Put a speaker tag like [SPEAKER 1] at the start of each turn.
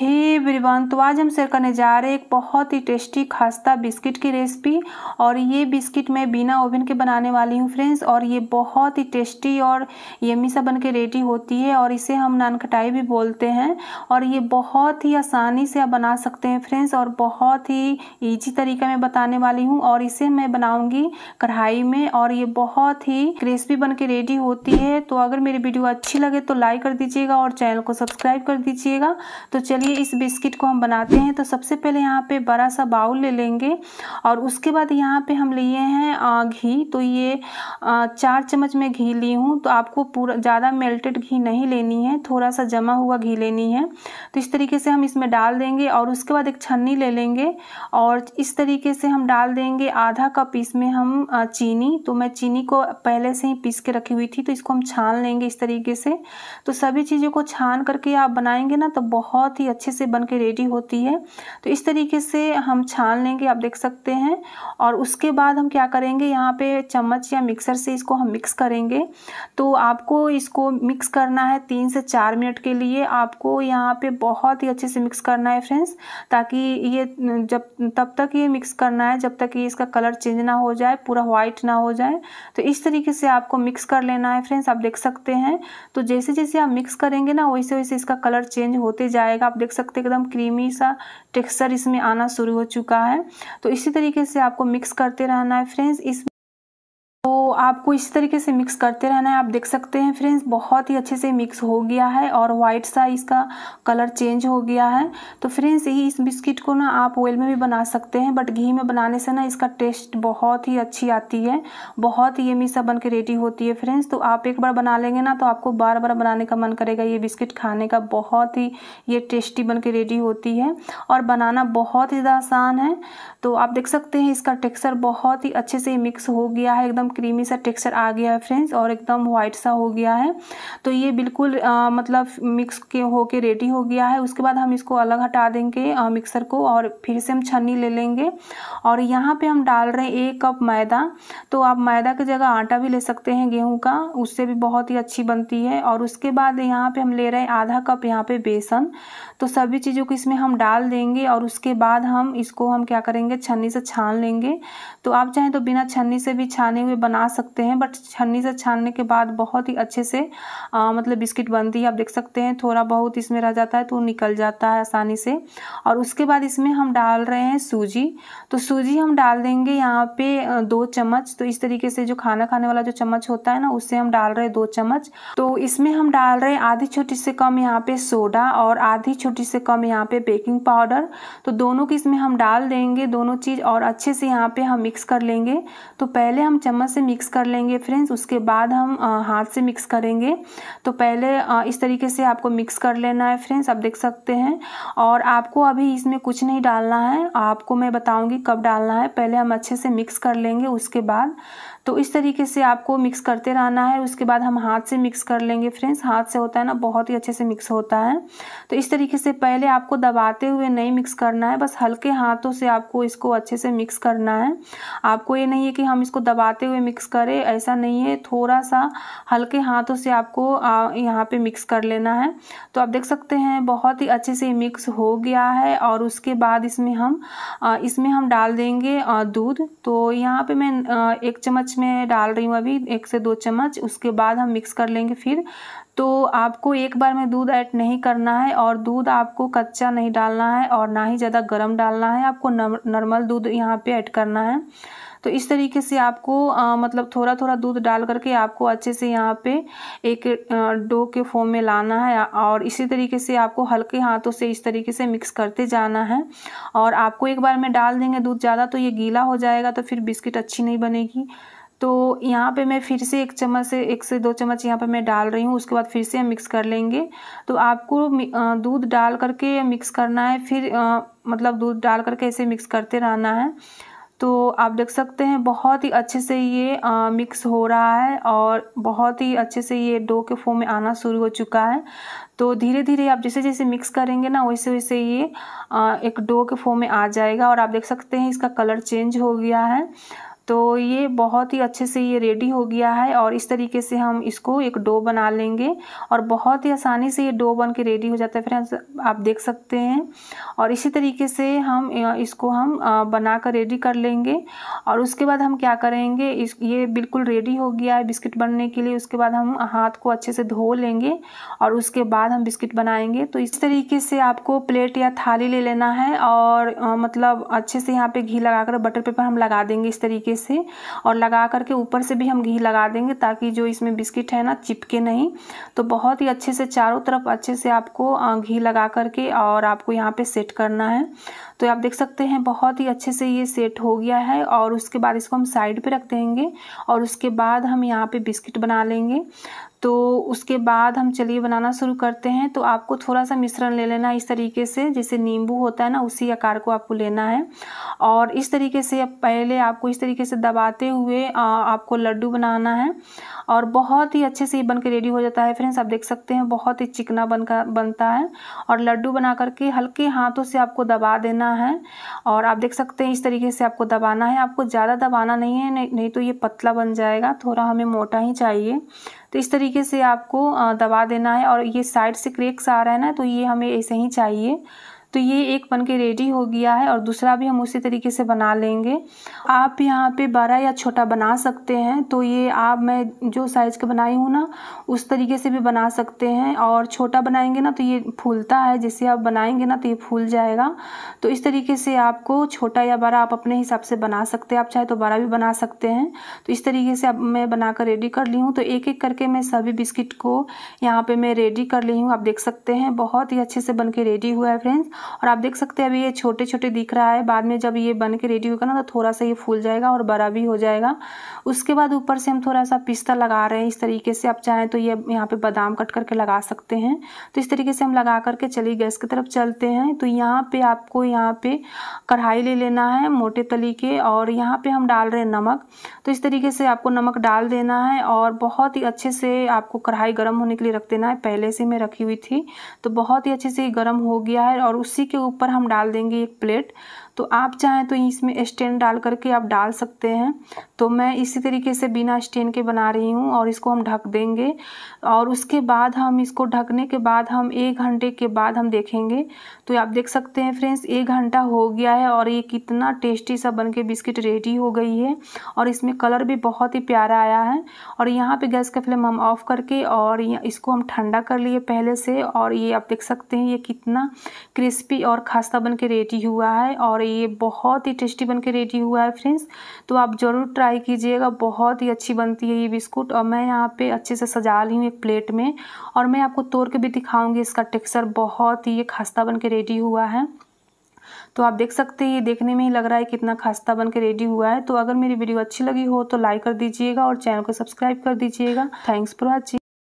[SPEAKER 1] हे hey तो आज हम शेयर करने जा रहे हैं एक बहुत ही टेस्टी खास्ता बिस्किट की रेसिपी और ये बिस्किट मैं बिना ओवन के बनाने वाली हूँ फ्रेंड्स और ये बहुत ही टेस्टी और यमी सा बन के रेडी होती है और इसे हम नान खटाई भी बोलते हैं और ये बहुत ही आसानी से आप बना सकते हैं फ्रेंड्स और बहुत ही ईजी तरीका मैं बताने वाली हूँ और इसे मैं बनाऊँगी कढ़ाई में और ये बहुत ही क्रिस्पी बन के रेडी होती है तो अगर मेरी वीडियो अच्छी लगे तो लाइक कर दीजिएगा और चैनल को सब्सक्राइब कर दीजिएगा तो चलिए चलिए इस बिस्किट को हम बनाते हैं तो सबसे पहले यहाँ पे बड़ा सा बाउल ले लेंगे और उसके बाद यहाँ पे हम लिए हैं घी तो ये चार चम्मच में घी ली हूँ तो आपको पूरा ज़्यादा मेल्टेड घी नहीं लेनी है थोड़ा सा जमा हुआ घी लेनी है तो इस तरीके से हम इसमें डाल देंगे और उसके बाद एक छन्नी ले लेंगे और इस तरीके से हम डाल देंगे आधा कप इसमें हम चीनी तो मैं चीनी को पहले से ही पीस के रखी हुई थी तो इसको हम छान लेंगे इस तरीके से तो सभी चीज़ों को छान करके आप बनाएंगे ना तो बहुत ही अच्छे से बन के रेडी होती है तो इस तरीके से हम छान लेंगे आप देख सकते हैं और उसके बाद हम क्या करेंगे यहाँ पे चम्मच या मिक्सर से इसको हम मिक्स करेंगे तो आपको इसको मिक्स करना है तीन से चार मिनट के लिए आपको यहाँ पे बहुत ही अच्छे से मिक्स करना है फ्रेंड्स ताकि ये जब तब तक ये मिक्स करना है जब तक ये इसका कलर चेंज ना हो जाए पूरा वाइट ना हो जाए तो इस तरीके से आपको मिक्स कर लेना है फ्रेंड्स आप देख सकते हैं तो जैसे जैसे आप मिक्स करेंगे ना वैसे वैसे इसका कलर चेंज होते जाएगा आप देख सकते एकदम क्रीमी सा टेक्सचर इसमें आना शुरू हो चुका है तो इसी तरीके से आपको मिक्स करते रहना है फ्रेंड्स इस तो आपको इस तरीके से मिक्स करते रहना है आप देख सकते हैं फ्रेंड्स बहुत ही अच्छे से मिक्स हो गया है और वाइट सा इसका कलर चेंज हो गया है तो फ्रेंड्स यही इस बिस्किट को ना आप ऑयल में भी बना सकते हैं बट घी में बनाने से ना इसका टेस्ट बहुत ही अच्छी आती है बहुत ही यमी सा बन के रेडी होती है फ्रेंड्स तो आप एक बार बना लेंगे ना तो आपको बार बार बनाने का मन करेगा ये बिस्किट खाने का बहुत ही ये टेस्टी बन के रेडी होती है और बनाना बहुत ही ज़्यादा आसान है तो आप देख सकते हैं इसका टेक्स्चर बहुत ही अच्छे से मिक्स हो गया है एकदम एकदम क्रीमी सा टेक्सचर आ गया है फ्रेंड्स और एकदम वाइट सा हो गया है तो ये बिल्कुल आ, मतलब मिक्स के हो के रेडी हो गया है उसके बाद हम इसको अलग हटा देंगे आ, मिक्सर को और फिर से हम छन्नी ले लेंगे और यहाँ पे हम डाल रहे हैं एक कप मैदा तो आप मैदा की जगह आटा भी ले सकते हैं गेहूँ का उससे भी बहुत ही अच्छी बनती है और उसके बाद यहाँ पर हम ले रहे हैं आधा कप यहाँ पे बेसन तो सभी चीज़ों को इसमें हम डाल देंगे और उसके बाद हम इसको हम क्या करेंगे छन्नी से छान लेंगे तो आप चाहें तो बिना छन्नी से भी छाने हुए बना सकते हैं बट छन्नी से छानने के बाद बहुत ही अच्छे से आ, मतलब बिस्किट बनती है आप देख सकते हैं थोड़ा बहुत इसमें रह जाता है तो निकल जाता है आसानी से और उसके बाद इसमें हम डाल रहे हैं सूजी तो सूजी हम डाल देंगे यहाँ पे दो चम्मच तो इस तरीके से जो खाना खाने वाला जो चम्मच होता है ना उससे हम डाल रहे हैं दो चम्मच तो इसमें हम डाल रहे हैं आधी छोटी से कम यहाँ पे सोडा और आधी छोटी से कम यहाँ पे बेकिंग पाउडर तो दोनों की इसमें हम डाल देंगे दोनों चीज़ और अच्छे से यहाँ पे हम मिक्स कर लेंगे तो पहले हम चम्मच से मिक्स कर लेंगे फ्रेंड्स उसके बाद हम हाथ से मिक्स करेंगे तो पहले इस तरीके से आपको मिक्स कर लेना है फ्रेंड्स आप देख सकते हैं और आपको अभी इसमें कुछ नहीं डालना है आपको मैं बताऊँगी कब डालना है पहले हम अच्छे से मिक्स कर लेंगे उसके बाद तो इस तरीके से आपको मिक्स करते रहना है उसके बाद हम हाथ से मिक्स कर लेंगे फ्रेंड्स हाथ से होता है ना बहुत ही अच्छे से मिक्स होता है तो इस तरीके से पहले आपको दबाते हुए नहीं मिक्स करना है बस हल्के हाथों से आपको इसको अच्छे से मिक्स करना है आपको ये नहीं है कि हम इसको दबाते हुए में मिक्स करें ऐसा नहीं है थोड़ा सा हल्के हाथों से आपको यहाँ पे मिक्स कर लेना है तो आप देख सकते हैं बहुत ही अच्छे से मिक्स हो गया है और उसके बाद इसमें हम इसमें हम डाल देंगे दूध तो यहाँ पे मैं एक चम्मच में डाल रही हूँ अभी एक से दो चम्मच उसके बाद हम मिक्स कर लेंगे फिर तो आपको एक बार में दूध ऐड नहीं करना है और दूध आपको कच्चा नहीं डालना है और ना ही ज़्यादा गर्म डालना है आपको नॉर्मल दूध यहाँ पे ऐड करना है तो इस तरीके से आपको आ, मतलब थोड़ा थोड़ा दूध डाल करके आपको अच्छे से यहाँ पे एक डो के फॉर्म में लाना है और इसी तरीके से आपको हल्के हाथों से इस तरीके से मिक्स करते जाना है और आपको एक बार में डाल देंगे दूध ज़्यादा तो ये गीला हो जाएगा तो फिर बिस्किट अच्छी नहीं बनेगी तो यहाँ पे मैं फिर से एक चम्मच से एक से दो चम्मच यहाँ पे मैं डाल रही हूँ उसके बाद फिर से हम मिक्स कर लेंगे तो आपको दूध डाल करके मिक्स करना है फिर आ, मतलब दूध डाल करके ऐसे मिक्स करते रहना है तो आप देख सकते हैं बहुत ही अच्छे से ये आ, मिक्स हो रहा है और बहुत ही अच्छे से ये डो के फॉर्म में आना शुरू हो चुका है तो धीरे धीरे आप जैसे जैसे मिक्स करेंगे ना वैसे वैसे ये आ, एक डो के फॉर्म में आ जाएगा और आप देख सकते हैं इसका कलर चेंज हो गया है तो ये बहुत ही अच्छे से ये रेडी हो गया है और इस तरीके से हम इसको एक डो बना लेंगे और बहुत ही आसानी से ये डो बन के रेडी हो जाता है फ्रेंड्स आप देख सकते हैं और इसी तरीके से हम इसको हम बना कर रेडी कर लेंगे और उसके बाद हम क्या करेंगे इस ये बिल्कुल रेडी हो गया है बिस्किट बनने के लिए उसके बाद हम हाथ को अच्छे से धो लेंगे और उसके बाद हम बिस्किट बनाएंगे तो इस तरीके से आपको प्लेट या थाली ले लेना है और मतलब अच्छे से यहाँ पर घी लगा बटर पेपर हम लगा देंगे इस तरीके से और लगा करके ऊपर से भी हम घी लगा देंगे ताकि जो इसमें बिस्किट है ना चिपके नहीं तो बहुत ही अच्छे से चारों तरफ अच्छे से आपको घी लगा करके और आपको यहाँ पे सेट करना है तो आप देख सकते हैं बहुत ही अच्छे से ये सेट हो गया है और उसके बाद इसको हम साइड पे रख देंगे और उसके बाद हम यहाँ पे बिस्किट बना लेंगे तो उसके बाद हम चलिए बनाना शुरू करते हैं तो आपको थोड़ा सा मिश्रण ले लेना इस तरीके से जैसे नींबू होता है ना उसी आकार को आपको लेना है और इस तरीके से पहले आपको इस तरीके से दबाते हुए आपको लड्डू बनाना है और बहुत ही अच्छे से ये बन के रेडी हो जाता है फ्रेंड्स आप देख सकते हैं बहुत ही चिकना बन बनता है और लड्डू बना करके हल्के हाथों से आपको दबा देना करना है और आप देख सकते हैं इस तरीके से आपको दबाना है आपको ज़्यादा दबाना नहीं है नहीं, नहीं तो ये पतला बन जाएगा थोड़ा हमें मोटा ही चाहिए तो इस तरीके से आपको दबा देना है और ये साइड से क्रेक्स आ रहा है ना तो ये हमें ऐसे ही चाहिए तो ये एक बन के रेडी हो गया है और दूसरा भी हम उसी तरीके से बना लेंगे आप यहाँ पे बड़ा या छोटा बना सकते हैं तो ये आप मैं जो साइज़ का बनाई हूँ ना उस तरीके से भी बना सकते हैं और छोटा बनाएंगे ना तो ये फूलता है जैसे आप बनाएंगे ना तो ये फूल जाएगा तो इस तरीके से आपको छोटा या बड़ा आप अपने हिसाब से बना सकते हैं आप चाहे तो बड़ा भी बना सकते हैं तो इस तरीके से अब मैं बनाकर रेडी कर ली हूँ तो एक एक करके मैं सभी बिस्किट को यहाँ पे मैं रेडी कर ली हूँ आप देख सकते हैं बहुत ही अच्छे से बन के रेडी हुआ है फ्रेंड्स और आप देख सकते हैं अभी ये छोटे छोटे दिख रहा है बाद में जब ये बन के रेडी होगा ना तो थोड़ा सा ये फूल जाएगा और बड़ा भी हो जाएगा उसके बाद ऊपर से हम थोड़ा सा पिस्ता लगा रहे हैं इस तरीके से आप चाहें तो ये यहाँ पे बादाम कट करके लगा सकते हैं तो इस तरीके से हम लगा करके चलिए गैस की तरफ चलते हैं तो यहाँ पे आपको यहाँ पे कढ़ाई ले लेना है मोटे तली के और यहाँ पे हम डाल रहे हैं नमक तो इस तरीके से आपको नमक डाल देना है और बहुत ही अच्छे से आपको कढ़ाई गर्म होने के लिए रख देना है पहले से मैं रखी हुई थी तो बहुत ही अच्छे से गर्म हो गया है और उस उसी के ऊपर हम डाल देंगे एक प्लेट तो आप चाहें तो इसमें स्टेन डाल करके आप डाल सकते हैं तो मैं इसी तरीके से बिना स्टेन के बना रही हूँ और इसको हम ढक देंगे और उसके बाद हम इसको ढकने के बाद हम एक घंटे के बाद हम देखेंगे तो आप देख सकते हैं फ्रेंड्स एक घंटा हो गया है और ये कितना टेस्टी सा बन के बिस्किट रेडी हो गई है और इसमें कलर भी बहुत ही प्यारा आया है और यहाँ पर गैस का फ्लेम हम ऑफ़ करके और इसको हम ठंडा कर लिए पहले से और ये आप देख सकते हैं ये कितना क्रिस्पी और खास्ता बन के रेडी हुआ है और ये बहुत ही टेस्टी बन के रेडी हुआ है फ्रेंड्स तो आप ज़रूर ट्राई कीजिएगा बहुत ही अच्छी बनती है ये बिस्कुट और मैं यहाँ पे अच्छे से सजा ली हूँ एक प्लेट में और मैं आपको तोड़ के भी दिखाऊँगी इसका टेक्सचर बहुत ही ये खस्ता बन के रेडी हुआ है तो आप देख सकते हैं ये देखने में ही लग रहा है कितना खस्ता बन के रेडी हुआ है तो अगर मेरी वीडियो अच्छी लगी हो तो लाइक कर दीजिएगा और चैनल को सब्सक्राइब कर दीजिएगा थैंक्स फॉर वॉचिंग